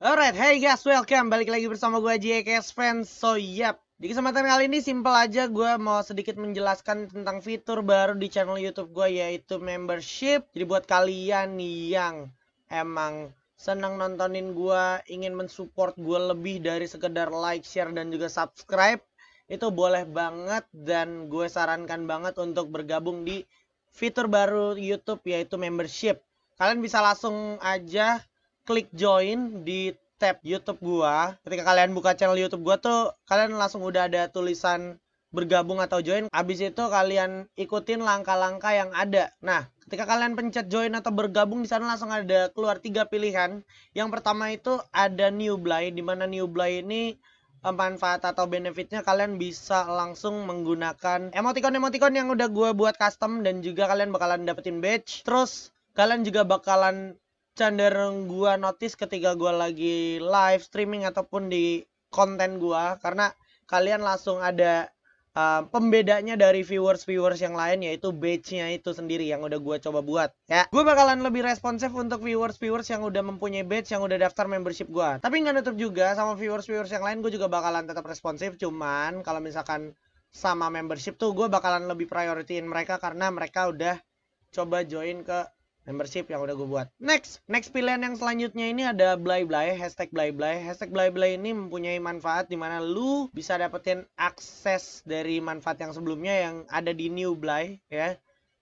Alright, hey guys, welcome balik lagi bersama gue JKS Fans. So yep, di kesempatan kali ini simple aja gue mau sedikit menjelaskan tentang fitur baru di channel YouTube gue yaitu membership. Jadi buat kalian yang emang senang nontonin gue, ingin mensupport gue lebih dari sekedar like, share dan juga subscribe, itu boleh banget dan gue sarankan banget untuk bergabung di fitur baru YouTube yaitu membership. Kalian bisa langsung aja klik join di tab YouTube gua, ketika kalian buka channel YouTube gua tuh kalian langsung udah ada tulisan bergabung atau join. Abis itu kalian ikutin langkah-langkah yang ada. Nah, ketika kalian pencet join atau bergabung di sana langsung ada keluar tiga pilihan. Yang pertama itu ada new buy di mana new buy ini eh, manfaat atau benefitnya kalian bisa langsung menggunakan emoticon-emoticon yang udah gue buat custom dan juga kalian bakalan dapetin badge. Terus kalian juga bakalan cenderung gua notice ketika gua lagi live streaming ataupun di konten gua karena kalian langsung ada uh, pembedanya dari viewers viewers yang lain yaitu badge itu sendiri yang udah gua coba buat ya. Gua bakalan lebih responsif untuk viewers viewers yang udah mempunyai badge yang udah daftar membership gua. Tapi nggak nutup juga sama viewers viewers yang lain gua juga bakalan tetap responsif cuman kalau misalkan sama membership tuh gue bakalan lebih prioritiin mereka karena mereka udah coba join ke membership yang udah gue buat. Next, next pilihan yang selanjutnya ini ada blay-blay, hashtag blay-blay. Hashtag blay-blay ini mempunyai manfaat di mana lu bisa dapetin akses dari manfaat yang sebelumnya yang ada di new blay ya.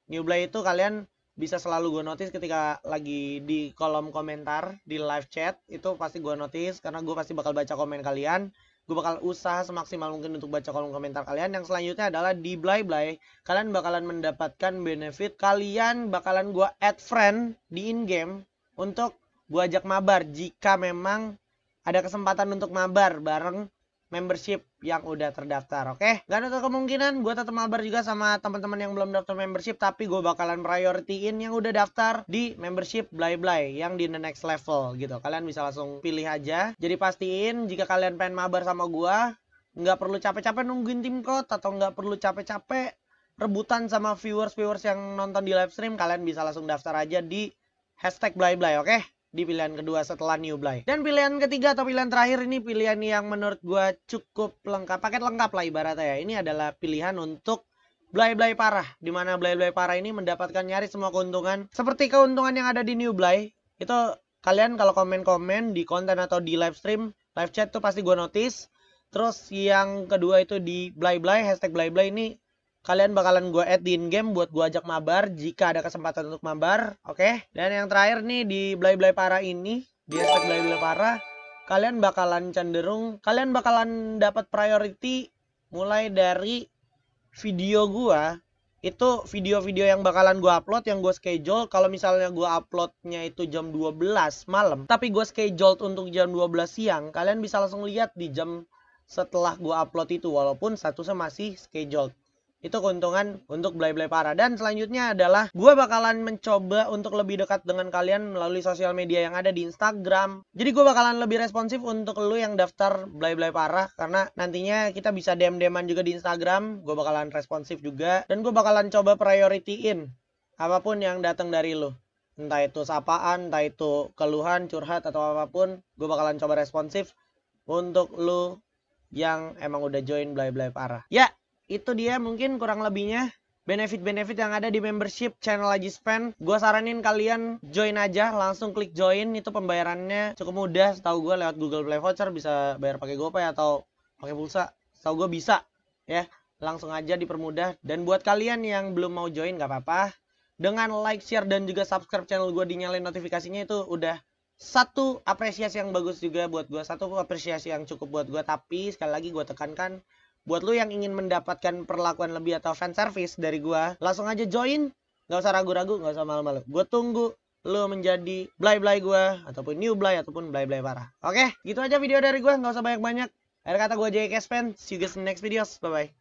New blay itu kalian bisa selalu gue notice ketika lagi di kolom komentar di live chat itu pasti gue notice karena gue pasti bakal baca komen kalian gue bakal usaha semaksimal mungkin untuk baca kolom komentar kalian yang selanjutnya adalah di Blay Blay kalian bakalan mendapatkan benefit kalian bakalan gue add friend di in game untuk gue ajak mabar jika memang ada kesempatan untuk mabar bareng membership yang udah terdaftar, oke? Okay? Gak ada kemungkinan gue tetap mabar juga sama teman-teman yang belum daftar membership, tapi gue bakalan prioritiin yang udah daftar di membership Blay Blay yang di the next level gitu. Kalian bisa langsung pilih aja. Jadi pastiin jika kalian pengen mabar sama gue, nggak perlu capek-capek nungguin tim code atau nggak perlu capek-capek rebutan sama viewers-viewers yang nonton di live stream, kalian bisa langsung daftar aja di hashtag Blay Blay, oke? Okay? di pilihan kedua setelah New Blay. Dan pilihan ketiga atau pilihan terakhir ini pilihan yang menurut gue cukup lengkap, paket lengkap lah ibaratnya ya. Ini adalah pilihan untuk Blay-blay parah, Dimana mana blay-blay parah ini mendapatkan nyaris semua keuntungan seperti keuntungan yang ada di New Blay. Itu kalian kalau komen-komen di konten atau di live stream, live chat tuh pasti gue notice. Terus yang kedua itu di blay-blay, hashtag blay-blay ini kalian bakalan gue add di in-game buat gue ajak mabar jika ada kesempatan untuk mabar, oke? Okay? Dan yang terakhir nih di Blay Blay Para ini, di hashtag Blay Blay Para, kalian bakalan cenderung, kalian bakalan dapat priority mulai dari video gue itu video-video yang bakalan gue upload yang gue schedule kalau misalnya gue uploadnya itu jam 12 malam tapi gue schedule untuk jam 12 siang kalian bisa langsung lihat di jam setelah gue upload itu walaupun satu statusnya masih schedule itu keuntungan untuk Blay Blay Para dan selanjutnya adalah gue bakalan mencoba untuk lebih dekat dengan kalian melalui sosial media yang ada di Instagram jadi gue bakalan lebih responsif untuk lo yang daftar Blay Blay Para karena nantinya kita bisa DM deman juga di Instagram gue bakalan responsif juga dan gue bakalan coba prioritiin apapun yang datang dari lo entah itu sapaan, entah itu keluhan, curhat atau apapun, gue bakalan coba responsif untuk lo yang emang udah join Blay Blay para Ya, itu dia mungkin kurang lebihnya benefit-benefit yang ada di membership channel Aji Spend. Gue saranin kalian join aja, langsung klik join. Itu pembayarannya cukup mudah. Tahu gue lewat Google Play Voucher bisa bayar pakai GoPay atau pakai pulsa. Tahu gue bisa, ya. Langsung aja dipermudah. Dan buat kalian yang belum mau join gak apa-apa. Dengan like, share, dan juga subscribe channel gue dinyalain notifikasinya itu udah satu apresiasi yang bagus juga buat gue. Satu apresiasi yang cukup buat gue. Tapi sekali lagi gue tekankan buat lo yang ingin mendapatkan perlakuan lebih atau fan service dari gue, langsung aja join nggak usah ragu-ragu nggak usah malu-malu gue tunggu lo menjadi blay-blay gue ataupun new blay ataupun blay-blay parah oke gitu aja video dari gue nggak usah banyak-banyak akhir kata gue JK Spen see you guys in the next videos bye-bye